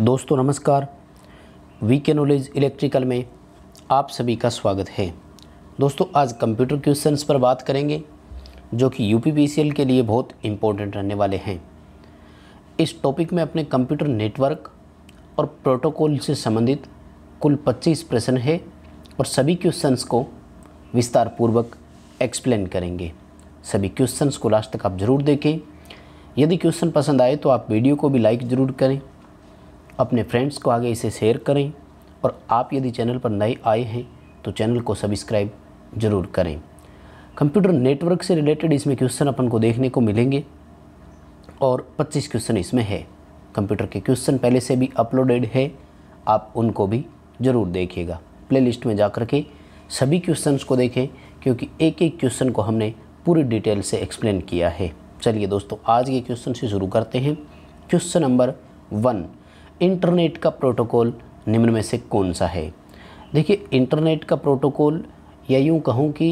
दोस्तों नमस्कार वी के नॉलेज इलेक्ट्रिकल में आप सभी का स्वागत है दोस्तों आज कंप्यूटर क्वेश्चंस पर बात करेंगे जो कि यू के लिए बहुत इम्पोर्टेंट रहने वाले हैं इस टॉपिक में अपने कंप्यूटर नेटवर्क और प्रोटोकॉल से संबंधित कुल 25 प्रश्न है और सभी क्वेश्चंस को विस्तार पूर्वक एक्सप्लेन करेंगे सभी क्वेश्चंस को लास्ट तक आप ज़रूर देखें यदि क्वेश्चन पसंद आए तो आप वीडियो को भी लाइक ज़रूर करें अपने फ्रेंड्स को आगे इसे शेयर करें और आप यदि चैनल पर नए आए हैं तो चैनल को सब्सक्राइब ज़रूर करें कंप्यूटर नेटवर्क से रिलेटेड इसमें क्वेश्चन अपन को देखने को मिलेंगे और 25 क्वेश्चन इसमें है कंप्यूटर के क्वेश्चन पहले से भी अपलोडेड है आप उनको भी ज़रूर देखिएगा प्लेलिस्ट में जा कर के सभी क्वेश्चंस को देखें क्योंकि एक एक क्वेश्चन को हमने पूरी डिटेल से एक्सप्लेन किया है चलिए दोस्तों आज के क्वेश्चन से शुरू करते हैं क्वेश्चन नंबर वन इंटरनेट का प्रोटोकॉल निम्न में से कौन सा है देखिए इंटरनेट का प्रोटोकॉल या यूँ कहूँ कि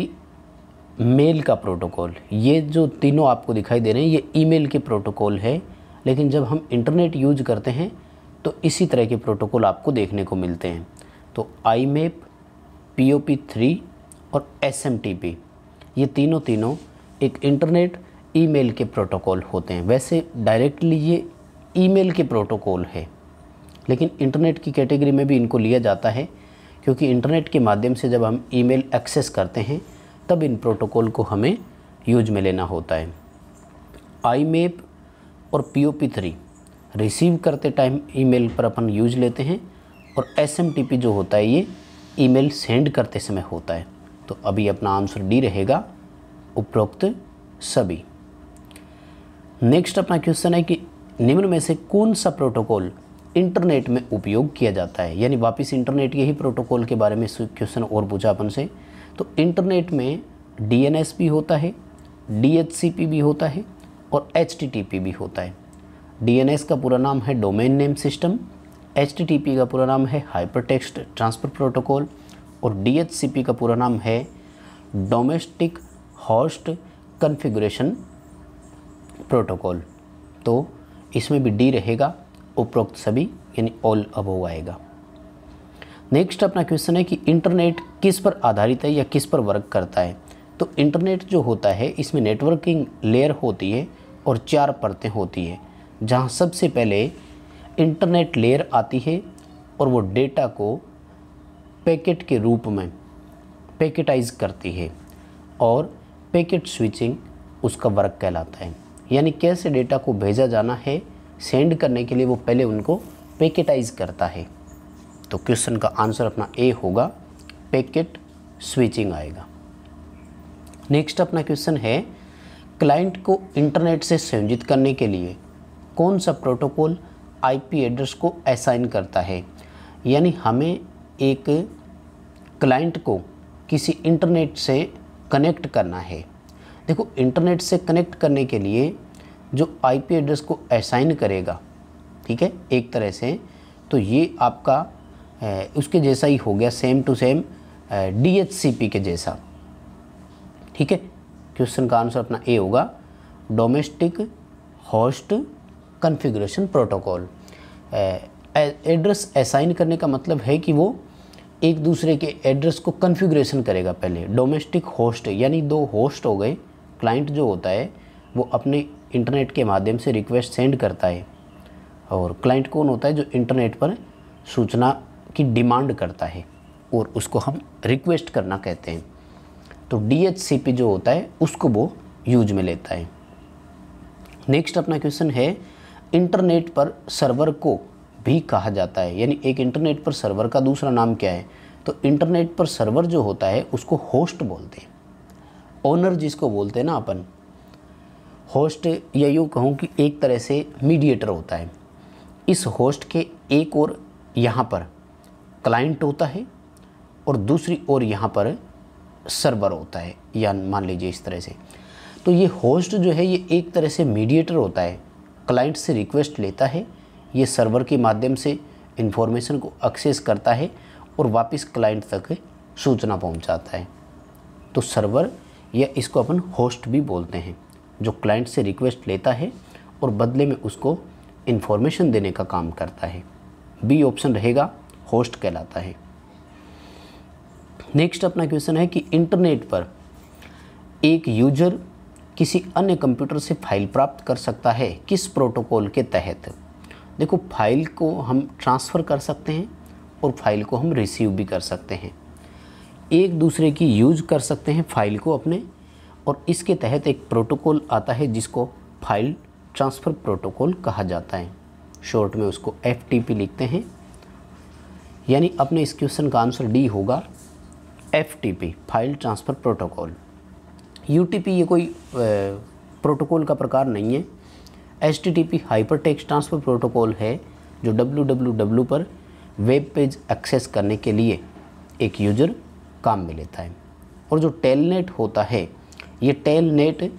मेल का प्रोटोकॉल ये जो तीनों आपको दिखाई दे रहे हैं ये ईमेल के प्रोटोकॉल है लेकिन जब हम इंटरनेट यूज करते हैं तो इसी तरह के प्रोटोकॉल आपको देखने को मिलते हैं तो IMAP P O P three और एस एम टी पी ये तीनों तीनों एक इंटरनेट ईमेल के प्रोटोकॉल होते हैं वैसे डायरेक्टली ये ईमेल के प्रोटोकॉल है लेकिन इंटरनेट की कैटेगरी में भी इनको लिया जाता है क्योंकि इंटरनेट के माध्यम से जब हम ईमेल एक्सेस करते हैं तब इन प्रोटोकॉल को हमें यूज में लेना होता है आई मेप और P O P three receive करते टाइम ईमेल पर अपन यूज लेते हैं और एस एम टी पी जो होता है ये ईमेल सेंड करते समय होता है तो अभी अपना आंसर डी रहेगा उपरोक्त सभी नेक्स्ट अपना क्वेश्चन है कि निम्न में से कौन सा प्रोटोकॉल इंटरनेट में उपयोग किया जाता है यानी वापस इंटरनेट के ही प्रोटोकॉल के बारे में क्वेश्चन और पूछा अपन से तो इंटरनेट में डी भी होता है डी भी होता है और एच भी होता है डी का पूरा नाम है डोमेन नेम सिस्टम एच का पूरा नाम है हाइपर टेक्स्ट ट्रांसफर प्रोटोकॉल और डी का पूरा नाम है डोमेस्टिक हॉस्ट कन्फिग्रेशन प्रोटोकॉल तो इसमें भी डी रहेगा उपरोक्त सभी यानी ऑल अबोव आएगा नेक्स्ट अपना क्वेश्चन है कि इंटरनेट किस पर आधारित है या किस पर वर्क करता है तो इंटरनेट जो होता है इसमें नेटवर्किंग लेयर होती है और चार परतें होती हैं जहाँ सबसे पहले इंटरनेट लेयर आती है और वो डेटा को पैकेट के रूप में पैकेटाइज करती है और पैकेट स्विचिंग उसका वर्क कहलाता है यानी कैसे डेटा को भेजा जाना है सेंड करने के लिए वो पहले उनको पैकेटाइज करता है तो क्वेश्चन का आंसर अपना ए होगा पैकेट स्विचिंग आएगा नेक्स्ट अपना क्वेश्चन है क्लाइंट को इंटरनेट से संयोजित करने के लिए कौन सा प्रोटोकॉल आईपी एड्रेस को असाइन करता है यानी हमें एक क्लाइंट को किसी इंटरनेट से कनेक्ट करना है देखो इंटरनेट से कनेक्ट करने के लिए जो आईपी एड्रेस को असाइन करेगा ठीक है एक तरह से तो ये आपका उसके जैसा ही हो गया सेम टू सेम डी के जैसा ठीक है क्वेश्चन का आंसर अपना ए होगा domestic host configuration protocol address assign करने का मतलब है कि वो एक दूसरे के एड्रेस को कन्फिग्रेशन करेगा पहले डोमेस्टिक होस्ट यानी दो होस्ट हो गए क्लाइंट जो होता है वो अपने इंटरनेट के माध्यम से रिक्वेस्ट सेंड करता है और क्लाइंट कौन होता है जो इंटरनेट पर सूचना की डिमांड करता है और उसको हम रिक्वेस्ट करना कहते हैं तो डी जो होता है उसको वो यूज में लेता है नेक्स्ट अपना क्वेश्चन है इंटरनेट पर सर्वर को भी कहा जाता है यानी एक इंटरनेट पर सर्वर का दूसरा नाम क्या है तो इंटरनेट पर सर्वर जो होता है उसको होस्ट बोलते हैं ओनर जिसको बोलते हैं ना अपन होस्ट या यूँ कहूँ कि एक तरह से मीडिएटर होता है इस होस्ट के एक और यहाँ पर क्लाइंट होता है और दूसरी ओर यहाँ पर सर्वर होता है या मान लीजिए इस तरह से तो ये होस्ट जो है ये एक तरह से मीडिएटर होता है क्लाइंट से रिक्वेस्ट लेता है ये सर्वर के माध्यम से इन्फॉर्मेशन को एक्सेस करता है और वापस क्लाइंट तक सूचना पहुंचाता है तो सर्वर या इसको अपन होस्ट भी बोलते हैं जो क्लाइंट से रिक्वेस्ट लेता है और बदले में उसको इन्फॉर्मेशन देने का काम करता है बी ऑप्शन रहेगा होस्ट कहलाता है नेक्स्ट अपना क्वेश्चन है कि इंटरनेट पर एक यूजर किसी अन्य कंप्यूटर से फाइल प्राप्त कर सकता है किस प्रोटोकॉल के तहत देखो फाइल को हम ट्रांसफ़र कर सकते हैं और फाइल को हम रिसीव भी कर सकते हैं एक दूसरे की यूज कर सकते हैं फाइल को अपने और इसके तहत एक प्रोटोकॉल आता है जिसको फाइल ट्रांसफ़र प्रोटोकॉल कहा जाता है शॉर्ट में उसको एफ लिखते हैं यानी अपने इस क्वेश्चन का आंसर डी होगा एफ फाइल ट्रांसफ़र प्रोटोकॉल यू ये कोई प्रोटोकॉल का प्रकार नहीं है H T T P hypertext transfer protocol है जो डब्ल्यू डब्ल्यू डब्ल्यू पर वेब पेज एक्सेस करने के लिए एक यूज़र काम में लेता है और जो टेलनेट होता है ये टेल नेट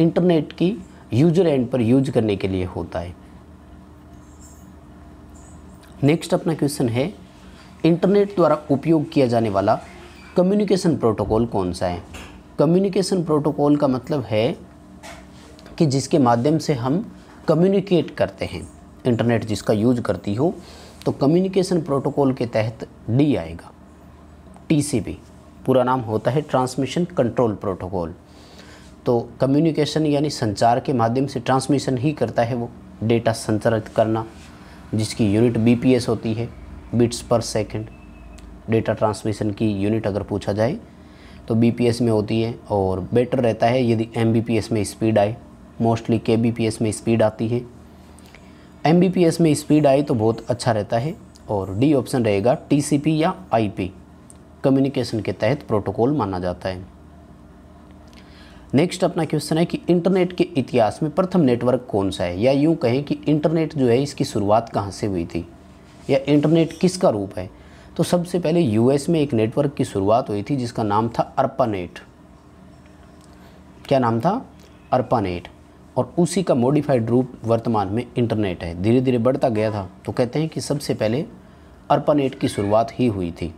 इंटरनेट की यूजर एंड पर यूज करने के लिए होता है नेक्स्ट अपना क्वेश्चन है इंटरनेट द्वारा उपयोग किया जाने वाला कम्युनिकेशन प्रोटोकॉल कौन सा है कम्युनिकेशन प्रोटोकॉल का मतलब है कि जिसके माध्यम से हम कम्युनिकेट करते हैं इंटरनेट जिसका यूज करती हो तो कम्युनिकेशन प्रोटोकॉल के तहत डी आएगा टीसीपी पूरा नाम होता है ट्रांसमिशन कंट्रोल प्रोटोकॉल तो कम्युनिकेशन यानी संचार के माध्यम से ट्रांसमिशन ही करता है वो डेटा संचारित करना जिसकी यूनिट बीपीएस होती है बिट्स पर सेकंड डेटा ट्रांसमिशन की यूनिट अगर पूछा जाए तो बीपीएस में होती है और बेटर रहता है यदि एम में स्पीड आए मोस्टली के में स्पीड आती है एम में स्पीड आए तो बहुत अच्छा रहता है और डी ऑप्शन रहेगा टी या आई कम्युनिकेशन के तहत प्रोटोकॉल माना जाता है नेक्स्ट अपना क्वेश्चन है कि इंटरनेट के इतिहास में प्रथम नेटवर्क कौन सा है या यूँ कहें कि इंटरनेट जो है इसकी शुरुआत कहाँ से हुई थी या इंटरनेट किसका रूप है तो सबसे पहले यूएस में एक नेटवर्क की शुरुआत हुई थी जिसका नाम था अर्पानेट क्या नाम था अर्पानेट और उसी का मॉडिफाइड रूप वर्तमान में इंटरनेट है धीरे धीरे बढ़ता गया था तो कहते हैं कि सबसे पहले अर्पानेट की शुरुआत ही हुई थी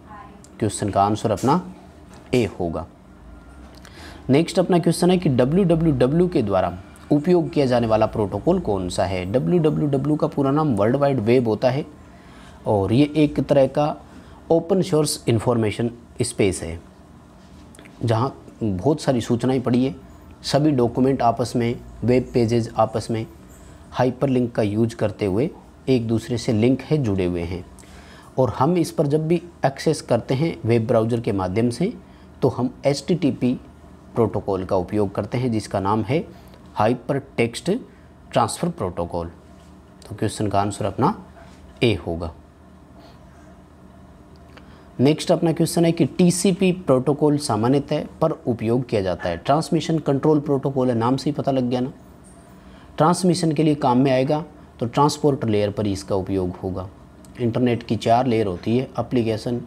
क्वेश्चन का आंसर अपना ए होगा नेक्स्ट अपना क्वेश्चन है कि डब्ल्यू के द्वारा उपयोग किया जाने वाला प्रोटोकॉल कौन सा है डब्ल्यू का पूरा नाम वर्ल्ड वाइड वेब होता है और ये एक तरह का ओपन सोर्स इन्फॉर्मेशन स्पेस है जहाँ बहुत सारी सूचनाएं पड़ी है सभी डॉक्यूमेंट आपस में वेब पेजेज आपस में हाइपर लिंक का यूज करते हुए एक दूसरे से लिंक है जुड़े हुए हैं और हम इस पर जब भी एक्सेस करते हैं वेब ब्राउज़र के माध्यम से तो हम एच प्रोटोकॉल का उपयोग करते हैं जिसका नाम है हाइपर टेक्स्ट ट्रांसफ़र प्रोटोकॉल तो क्वेश्चन का आंसर अपना ए होगा नेक्स्ट अपना क्वेश्चन है कि टीसीपी प्रोटोकॉल सामान्यतः पर उपयोग किया जाता है ट्रांसमिशन कंट्रोल प्रोटोकॉल है नाम से ही पता लग गया ना ट्रांसमिशन के लिए काम में आएगा तो ट्रांसपोर्ट लेयर पर इसका उपयोग होगा इंटरनेट की चार लेयर होती है अप्लीकेशन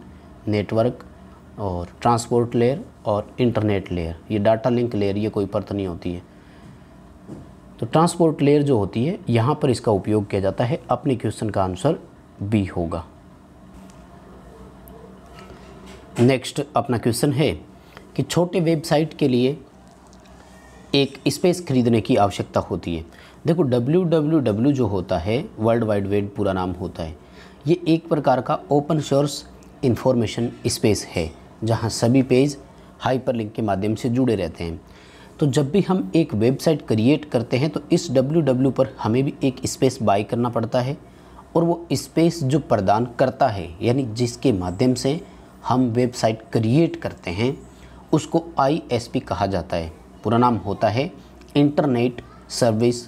नेटवर्क और ट्रांसपोर्ट लेयर और इंटरनेट लेयर ये डाटा लिंक लेयर ये कोई परत नहीं होती है तो ट्रांसपोर्ट लेयर जो होती है यहाँ पर इसका उपयोग किया जाता है अपने क्वेश्चन का आंसर बी होगा नेक्स्ट अपना क्वेश्चन है कि छोटे वेबसाइट के लिए एक स्पेस खरीदने की आवश्यकता होती है देखो डब्ल्यू डब्ल्यू डब्ल्यू जो होता है वर्ल्ड वाइड वेब पूरा नाम होता है ये एक प्रकार का ओपन सोर्स इन्फॉर्मेशन स्पेस है जहाँ सभी पेज हाइपरलिंक के माध्यम से जुड़े रहते हैं तो जब भी हम एक वेबसाइट क्रिएट करते हैं तो इस डब्ल्यू डब्ल्यू पर हमें भी एक स्पेस बाई करना पड़ता है और वो स्पेस जो प्रदान करता है यानी जिसके माध्यम से हम वेबसाइट क्रिएट करते हैं उसको पी कहा जाता है पूरा नाम होता है इंटरनेट सर्विस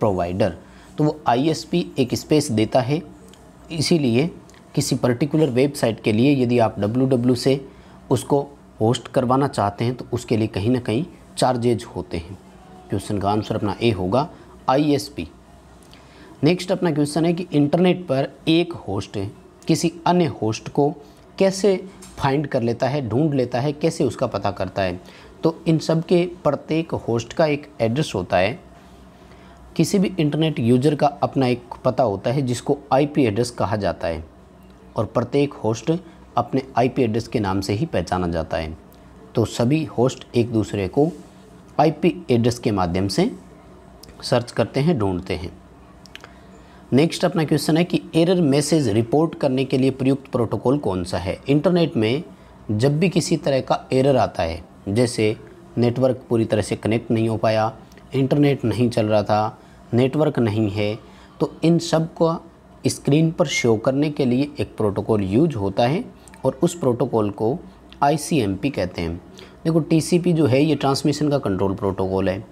प्रोवाइडर तो वो पी एक स्पेस देता है इसीलिए किसी पर्टिकुलर वेबसाइट के लिए यदि आप डब्ल्यू से उसको होस्ट करवाना चाहते हैं तो उसके लिए कहीं ना कहीं चार्जेज होते हैं क्वेश्चन का आंसर अपना ए होगा आईएसपी नेक्स्ट अपना क्वेश्चन है कि इंटरनेट पर एक होस्ट किसी अन्य होस्ट को कैसे फाइंड कर लेता है ढूंढ लेता है कैसे उसका पता करता है तो इन सब के प्रत्येक होस्ट का एक एड्रेस होता है किसी भी इंटरनेट यूजर का अपना एक पता होता है जिसको आईपी एड्रेस कहा जाता है और प्रत्येक होस्ट अपने आईपी एड्रेस के नाम से ही पहचाना जाता है तो सभी होस्ट एक दूसरे को आईपी एड्रेस के माध्यम से सर्च करते हैं ढूंढते हैं नेक्स्ट अपना क्वेश्चन है कि एरर मैसेज रिपोर्ट करने के लिए प्रयुक्त प्रोटोकॉल कौन सा है इंटरनेट में जब भी किसी तरह का एरर आता है जैसे नेटवर्क पूरी तरह से कनेक्ट नहीं हो पाया इंटरनेट नहीं चल रहा था नेटवर्क नहीं है तो इन सब को स्क्रीन पर शो करने के लिए एक प्रोटोकॉल यूज होता है और उस प्रोटोकॉल को आई कहते हैं देखो टी जो है ये ट्रांसमिशन का कंट्रोल प्रोटोकॉल है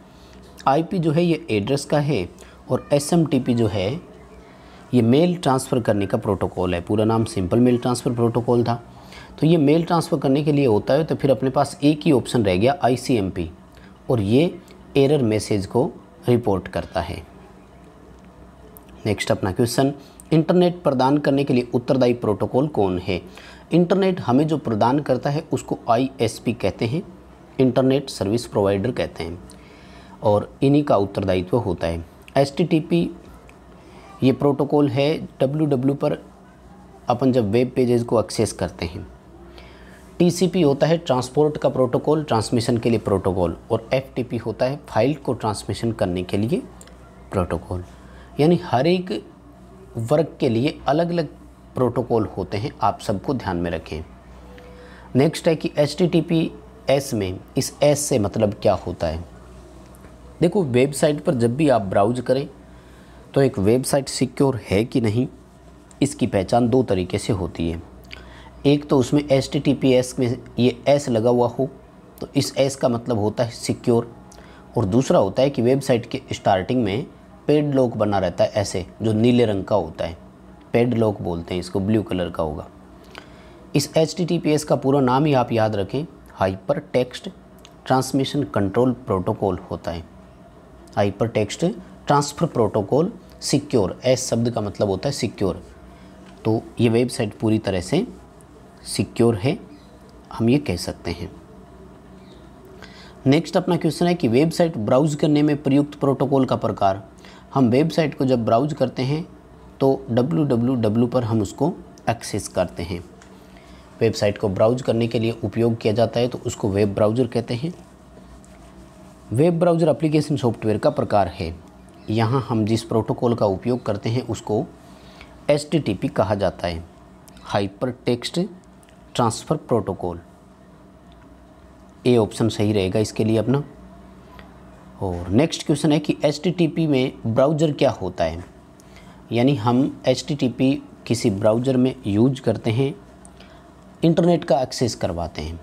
आई जो है ये एड्रेस का है और एस जो है ये मेल ट्रांसफ़र करने का प्रोटोकॉल है पूरा नाम सिंपल मेल ट्रांसफ़र प्रोटोकॉल था तो ये मेल ट्रांसफ़र करने के लिए होता है तो फिर अपने पास एक ही ऑप्शन रह गया आई और ये एरर मैसेज को रिपोर्ट करता है नेक्स्ट अपना क्वेश्चन इंटरनेट प्रदान करने के लिए उत्तरदायी प्रोटोकॉल कौन है इंटरनेट हमें जो प्रदान करता है उसको आईएसपी कहते हैं इंटरनेट सर्विस प्रोवाइडर कहते हैं और इन्हीं का उत्तरदायित्व होता है एस ये प्रोटोकॉल है डब्ल्यू पर अपन जब वेब पेजेस को एक्सेस करते हैं टीसीपी होता है ट्रांसपोर्ट का प्रोटोकॉल ट्रांसमिशन के लिए प्रोटोकॉल और एफटीपी होता है फाइल को ट्रांसमिशन करने के लिए प्रोटोकॉल यानी हर एक वर्ग के लिए अलग अलग प्रोटोकॉल होते हैं आप सबको ध्यान में रखें नेक्स्ट है कि एच एस में इस एस से मतलब क्या होता है देखो वेबसाइट पर जब भी आप ब्राउज करें तो एक वेबसाइट सिक्योर है कि नहीं इसकी पहचान दो तरीके से होती है एक तो उसमें एच में ये एस लगा हुआ हो तो इस एस का मतलब होता है सिक्योर और दूसरा होता है कि वेबसाइट के स्टार्टिंग में पेड लॉक बना रहता है ऐसे जो नीले रंग का होता है पेड लॉक बोलते हैं इसको ब्लू कलर का होगा इस एच का पूरा नाम ही आप याद रखें hypertext transmission control protocol होता है hypertext transfer protocol secure S शब्द का मतलब होता है सिक्योर तो ये वेबसाइट पूरी तरह से सिक्योर है हम ये कह सकते हैं नेक्स्ट अपना क्वेश्चन है कि वेबसाइट ब्राउज करने में प्रयुक्त प्रोटोकॉल का प्रकार हम वेबसाइट को जब ब्राउज करते हैं तो www पर हम उसको एक्सेस करते हैं वेबसाइट को ब्राउज करने के लिए उपयोग किया जाता है तो उसको वेब ब्राउज़र कहते हैं वेब ब्राउज़र एप्लीकेशन सॉफ्टवेयर का प्रकार है यहाँ हम जिस प्रोटोकॉल का उपयोग करते हैं उसको एच कहा जाता है hypertext transfer protocol A option सही रहेगा इसके लिए अपना और नेक्स्ट क्वेश्चन है कि एच में ब्राउज़र क्या होता है यानी हम एच किसी ब्राउज़र में यूज करते हैं इंटरनेट का एक्सेस करवाते हैं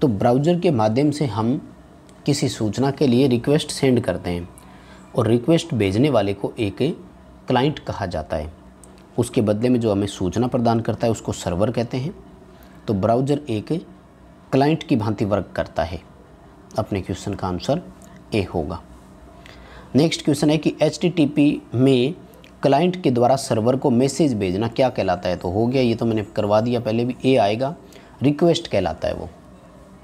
तो ब्राउज़र के माध्यम से हम किसी सूचना के लिए रिक्वेस्ट सेंड करते हैं और रिक्वेस्ट भेजने वाले को एक क्लाइंट कहा जाता है उसके बदले में जो हमें सूचना प्रदान करता है उसको सर्वर कहते हैं तो ब्राउज़र एक क्लाइंट की भांति वर्क करता है अपने क्वेश्चन का आंसर ए होगा नेक्स्ट क्वेश्चन है कि एच में क्लाइंट के द्वारा सर्वर को मैसेज भेजना क्या कहलाता है तो हो गया ये तो मैंने करवा दिया पहले भी ए आएगा रिक्वेस्ट कहलाता है वो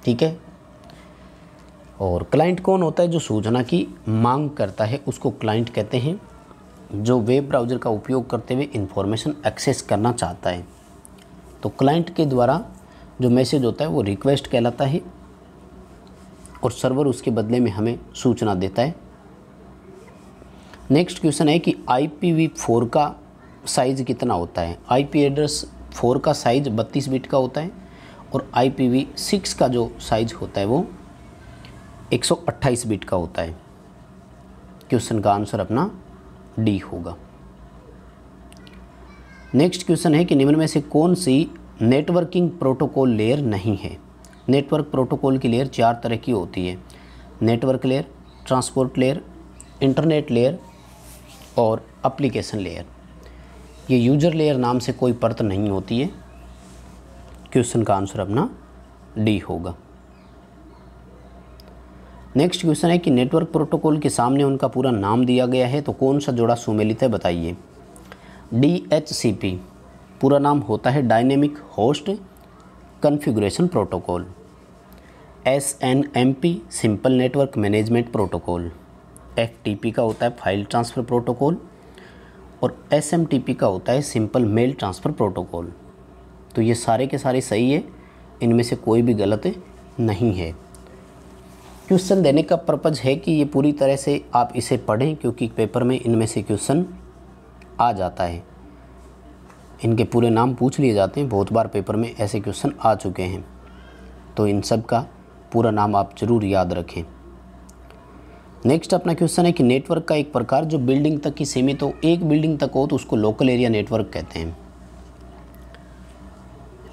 ठीक है और क्लाइंट कौन होता है जो सूचना की मांग करता है उसको क्लाइंट कहते हैं जो वेब ब्राउज़र का उपयोग करते हुए इंफॉर्मेशन एक्सेस करना चाहता है तो क्लाइंट के द्वारा जो मैसेज होता है वो रिक्वेस्ट कहलाता है और सर्वर उसके बदले में हमें सूचना देता है नेक्स्ट क्वेश्चन है कि आई पी फोर का साइज़ कितना होता है आई पी एड्रेस फोर का साइज़ बत्तीस बिट का होता है और आई पी वी सिक्स का जो साइज़ होता है वो एक सौ अट्ठाईस बिट का होता है क्वेश्चन का आंसर अपना डी होगा नेक्स्ट क्वेश्चन है कि निम्न में से कौन सी नेटवर्किंग प्रोटोकॉल लेयर नहीं है नेटवर्क प्रोटोकॉल की लेयर चार तरह की होती है network layer transport layer internet layer और अप्लीकेशन लेयर ये यूजर लेयर नाम से कोई परत नहीं होती है क्वेश्चन का आंसर अपना डी होगा नेक्स्ट क्वेश्चन है कि नेटवर्क प्रोटोकॉल के सामने उनका पूरा नाम दिया गया है तो कौन सा जोड़ा सुमेलित है बताइए डी एच सी पी पूरा नाम होता है dynamic host configuration protocol S N M P simple network management protocol F का होता है फाइल ट्रांसफ़र प्रोटोकॉल और एस का होता है सिंपल मेल ट्रांसफ़र प्रोटोकॉल तो ये सारे के सारे सही है इनमें से कोई भी गलत नहीं है क्वेश्चन देने का पर्पज़ है कि ये पूरी तरह से आप इसे पढ़ें क्योंकि पेपर में इनमें से क्वेश्चन आ जाता है इनके पूरे नाम पूछ लिए जाते हैं बहुत बार पेपर में ऐसे क्वेश्चन आ चुके हैं तो इन सब का पूरा नाम आप ज़रूर याद रखें नेक्स्ट अपना क्वेश्चन है कि नेटवर्क का एक प्रकार जो बिल्डिंग तक ही सीमित हो एक बिल्डिंग तक हो तो उसको लोकल एरिया नेटवर्क कहते हैं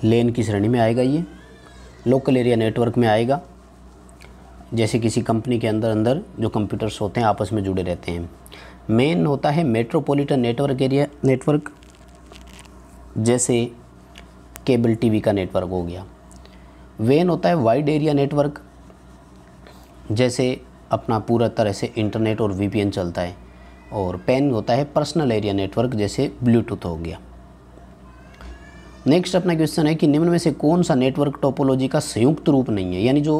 लेन की श्रेणी में आएगा ये लोकल एरिया नेटवर्क में आएगा जैसे किसी कंपनी के अंदर अंदर जो कंप्यूटर्स होते हैं आपस में जुड़े रहते हैं मेन होता है मेट्रोपोलिटन नेटवर्क एरिया नेटवर्क जैसे केबल टीवी का नेटवर्क हो गया वेन होता है वाइड एरिया नेटवर्क जैसे अपना पूरा तरह से इंटरनेट और वीपीएन चलता है और पेन होता है पर्सनल एरिया नेटवर्क जैसे ब्लूटूथ हो गया नेक्स्ट अपना क्वेश्चन है कि निम्न में से कौन सा नेटवर्क टोपोलॉजी का संयुक्त रूप नहीं है यानी जो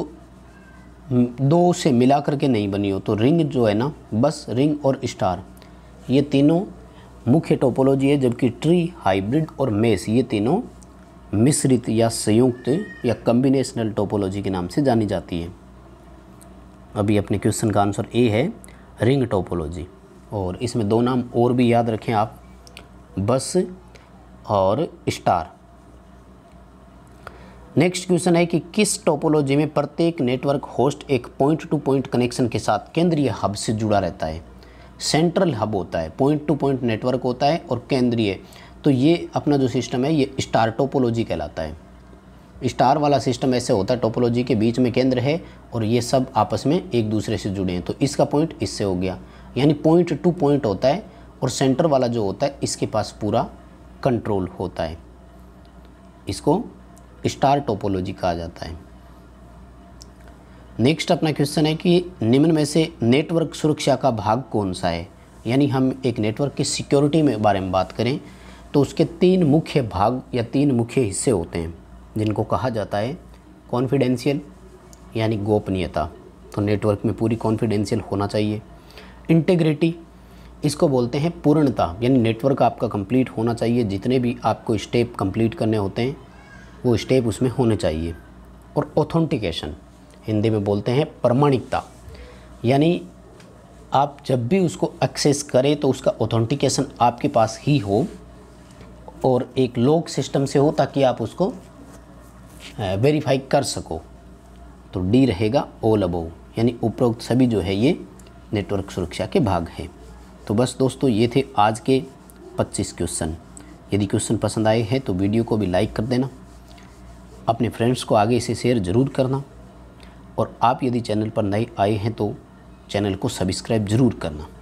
दो से मिला करके नहीं बनी हो तो रिंग जो है ना बस रिंग और स्टार ये तीनों मुख्य टोपोलॉजी है जबकि ट्री हाइब्रिड और मेस ये तीनों मिश्रित या संयुक्त या कम्बिनेशनल टोपोलॉजी के नाम से जानी जाती है अभी अपने क्वेश्चन का आंसर ए है रिंग टोपोलॉजी और इसमें दो नाम और भी याद रखें आप बस और स्टार नेक्स्ट क्वेश्चन है कि किस टोपोलॉजी में प्रत्येक नेटवर्क होस्ट एक पॉइंट टू पॉइंट कनेक्शन के साथ केंद्रीय हब से जुड़ा रहता है सेंट्रल हब होता है पॉइंट टू पॉइंट नेटवर्क होता है और केंद्रीय तो ये अपना जो सिस्टम है ये स्टार टोपोलॉजी कहलाता है स्टार वाला सिस्टम ऐसे होता है टोपोलॉजी के बीच में केंद्र है और ये सब आपस में एक दूसरे से जुड़े हैं तो इसका पॉइंट इससे हो गया यानी पॉइंट टू पॉइंट होता है और सेंटर वाला जो होता है इसके पास पूरा कंट्रोल होता है इसको स्टार टोपोलॉजी कहा जाता है नेक्स्ट अपना क्वेश्चन है कि निम्न में से नेटवर्क सुरक्षा का भाग कौन सा है यानी हम एक नेटवर्क की सिक्योरिटी में बारे में बात करें तो उसके तीन मुख्य भाग या तीन मुख्य हिस्से होते हैं जिनको कहा जाता है कॉन्फिडेंशियल यानी गोपनीयता तो नेटवर्क में पूरी कॉन्फिडेंशियल होना चाहिए इंटेग्रिटी इसको बोलते हैं पूर्णता यानी नेटवर्क आपका कंप्लीट होना चाहिए जितने भी आपको स्टेप कंप्लीट करने होते हैं वो स्टेप उसमें होने चाहिए और ऑथेंटिकेशन हिंदी में बोलते हैं प्रमाणिकता यानी आप जब भी उसको एक्सेस करें तो उसका ऑथेंटिकेशन आपके पास ही हो और एक लोक सिस्टम से हो ताकि आप उसको वेरीफाई कर सको तो डी रहेगा ओल अबोव यानी उपरोक्त सभी जो है ये नेटवर्क सुरक्षा के भाग हैं तो बस दोस्तों ये थे आज के 25 क्वेश्चन यदि क्वेश्चन पसंद आए हैं तो वीडियो को भी लाइक कर देना अपने फ्रेंड्स को आगे इसे शेयर ज़रूर करना और आप यदि चैनल पर नए आए हैं तो चैनल को सब्सक्राइब ज़रूर करना